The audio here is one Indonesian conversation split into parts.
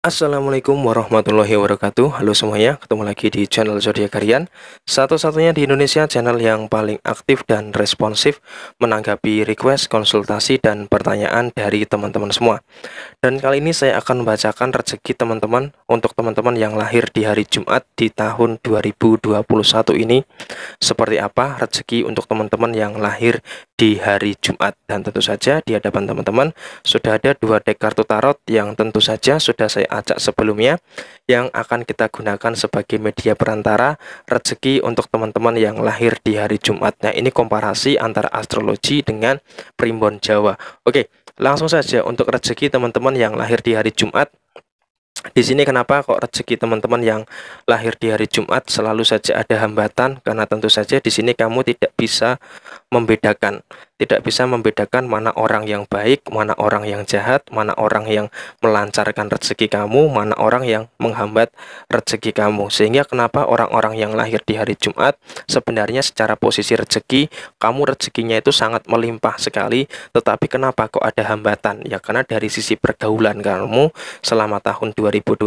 Assalamualaikum warahmatullahi wabarakatuh Halo semuanya, ketemu lagi di channel Zodiac Harian Satu-satunya di Indonesia channel yang paling aktif dan responsif Menanggapi request, konsultasi, dan pertanyaan dari teman-teman semua Dan kali ini saya akan membacakan rezeki teman-teman Untuk teman-teman yang lahir di hari Jumat di tahun 2021 ini Seperti apa rezeki untuk teman-teman yang lahir di hari Jumat Dan tentu saja di hadapan teman-teman Sudah ada dua deck kartu tarot yang tentu saja sudah saya acak sebelumnya yang akan kita gunakan sebagai media perantara rezeki untuk teman-teman yang lahir di hari Jumat. Nah, ini komparasi antara astrologi dengan primbon Jawa. Oke, langsung saja untuk rezeki teman-teman yang lahir di hari Jumat di sini kenapa kok rezeki teman-teman yang lahir di hari Jumat selalu saja ada hambatan karena tentu saja di sini kamu tidak bisa membedakan tidak bisa membedakan mana orang yang baik, mana orang yang jahat, mana orang yang melancarkan rezeki kamu, mana orang yang menghambat rezeki kamu. Sehingga kenapa orang-orang yang lahir di hari Jumat sebenarnya secara posisi rezeki, kamu rezekinya itu sangat melimpah sekali, tetapi kenapa kok ada hambatan? Ya karena dari sisi pergaulan kamu selama tahun 2021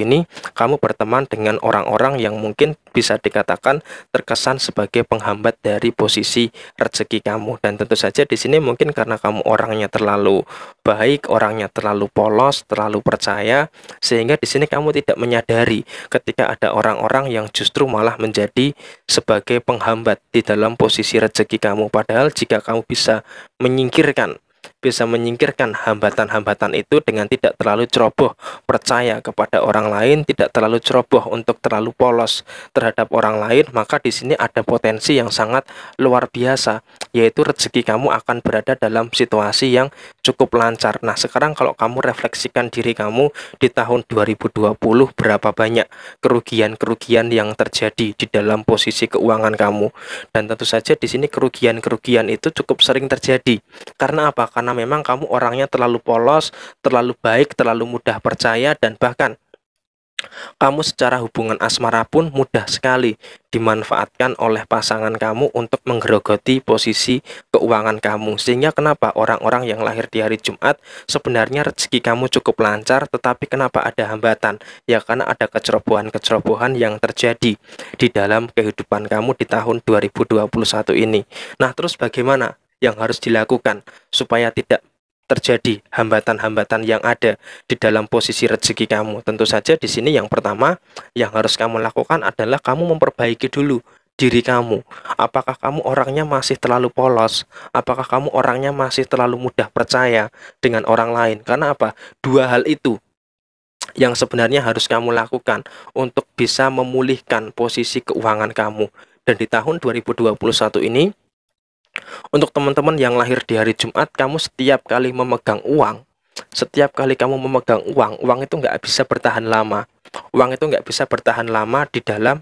ini kamu berteman dengan orang-orang yang mungkin bisa dikatakan terkesan sebagai penghambat dari posisi rezeki kamu dan tentu saja di sini mungkin karena kamu orangnya terlalu baik, orangnya terlalu polos, terlalu percaya, sehingga di sini kamu tidak menyadari ketika ada orang-orang yang justru malah menjadi sebagai penghambat di dalam posisi rezeki kamu. Padahal jika kamu bisa menyingkirkan bisa menyingkirkan hambatan-hambatan itu dengan tidak terlalu ceroboh percaya kepada orang lain, tidak terlalu ceroboh untuk terlalu polos terhadap orang lain, maka di sini ada potensi yang sangat luar biasa, yaitu rezeki kamu akan berada dalam situasi yang cukup lancar. Nah, sekarang kalau kamu refleksikan diri kamu di tahun 2020 berapa banyak kerugian-kerugian yang terjadi di dalam posisi keuangan kamu. Dan tentu saja di sini kerugian-kerugian itu cukup sering terjadi. Karena apa? Karena karena memang kamu orangnya terlalu polos, terlalu baik, terlalu mudah percaya dan bahkan kamu secara hubungan asmara pun mudah sekali dimanfaatkan oleh pasangan kamu untuk menggerogoti posisi keuangan kamu. Sehingga kenapa orang-orang yang lahir di hari Jumat sebenarnya rezeki kamu cukup lancar tetapi kenapa ada hambatan? Ya karena ada kecerobohan-kecerobohan yang terjadi di dalam kehidupan kamu di tahun 2021 ini. Nah, terus bagaimana? yang harus dilakukan supaya tidak terjadi hambatan-hambatan yang ada di dalam posisi rezeki kamu. Tentu saja di sini yang pertama yang harus kamu lakukan adalah kamu memperbaiki dulu diri kamu. Apakah kamu orangnya masih terlalu polos? Apakah kamu orangnya masih terlalu mudah percaya dengan orang lain? Karena apa? Dua hal itu yang sebenarnya harus kamu lakukan untuk bisa memulihkan posisi keuangan kamu. Dan di tahun 2021 ini, untuk teman-teman yang lahir di hari Jumat, kamu setiap kali memegang uang, setiap kali kamu memegang uang, uang itu nggak bisa bertahan lama. Uang itu nggak bisa bertahan lama di dalam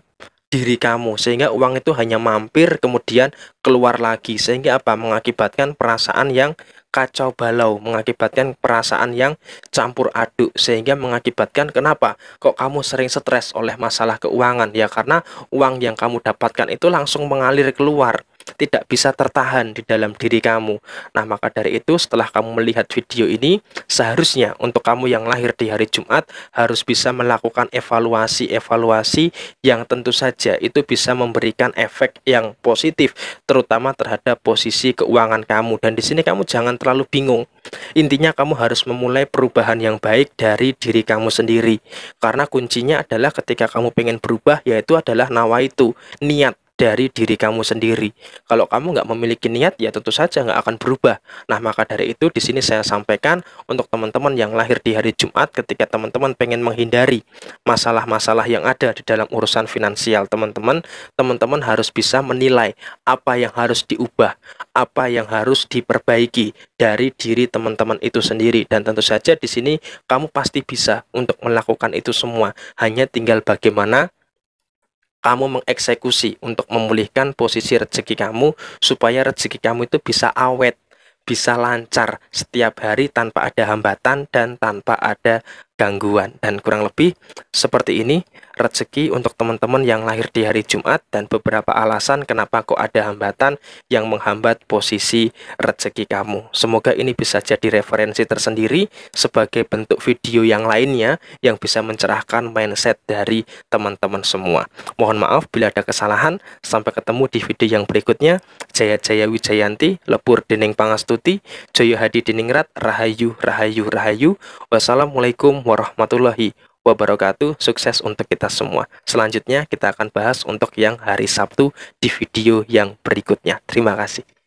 diri kamu sehingga uang itu hanya mampir kemudian keluar lagi sehingga apa mengakibatkan perasaan yang kacau balau mengakibatkan perasaan yang campur aduk sehingga mengakibatkan kenapa kok kamu sering stres oleh masalah keuangan ya karena uang yang kamu dapatkan itu langsung mengalir keluar tidak bisa tertahan di dalam diri kamu. Nah, maka dari itu setelah kamu melihat video ini, seharusnya untuk kamu yang lahir di hari Jumat harus bisa melakukan evaluasi-evaluasi yang tentu saja itu bisa memberikan efek yang positif terutama terhadap posisi keuangan kamu dan di sini kamu jangan terlalu bingung. Intinya kamu harus memulai perubahan yang baik dari diri kamu sendiri. Karena kuncinya adalah ketika kamu pengen berubah yaitu adalah nawaitu, niat dari diri kamu sendiri. Kalau kamu nggak memiliki niat, ya tentu saja nggak akan berubah. Nah, maka dari itu di sini saya sampaikan untuk teman-teman yang lahir di hari Jumat ketika teman-teman pengen menghindari masalah-masalah yang ada di dalam urusan finansial teman-teman, teman-teman harus bisa menilai apa yang harus diubah, apa yang harus diperbaiki dari diri teman-teman itu sendiri. Dan tentu saja di sini kamu pasti bisa untuk melakukan itu semua. Hanya tinggal bagaimana kamu mengeksekusi untuk memulihkan posisi rezeki kamu supaya rezeki kamu itu bisa awet, bisa lancar setiap hari tanpa ada hambatan dan tanpa ada gangguan dan kurang lebih seperti ini rezeki untuk teman-teman yang lahir di hari Jumat dan beberapa alasan kenapa kok ada hambatan yang menghambat posisi rezeki kamu. Semoga ini bisa jadi referensi tersendiri sebagai bentuk video yang lainnya yang bisa mencerahkan mindset dari teman-teman semua. Mohon maaf bila ada kesalahan. Sampai ketemu di video yang berikutnya. Jaya Jaya Wijayanti, Lebur Dening Pangastuti, Joyo Hadi Deningrat Rahayu Rahayu Rahayu. Wassalamualaikum warahmatullahi wabarakatuh. Sukses untuk kita semua. Selanjutnya kita akan bahas untuk yang hari Sabtu di video yang berikutnya. Terima kasih.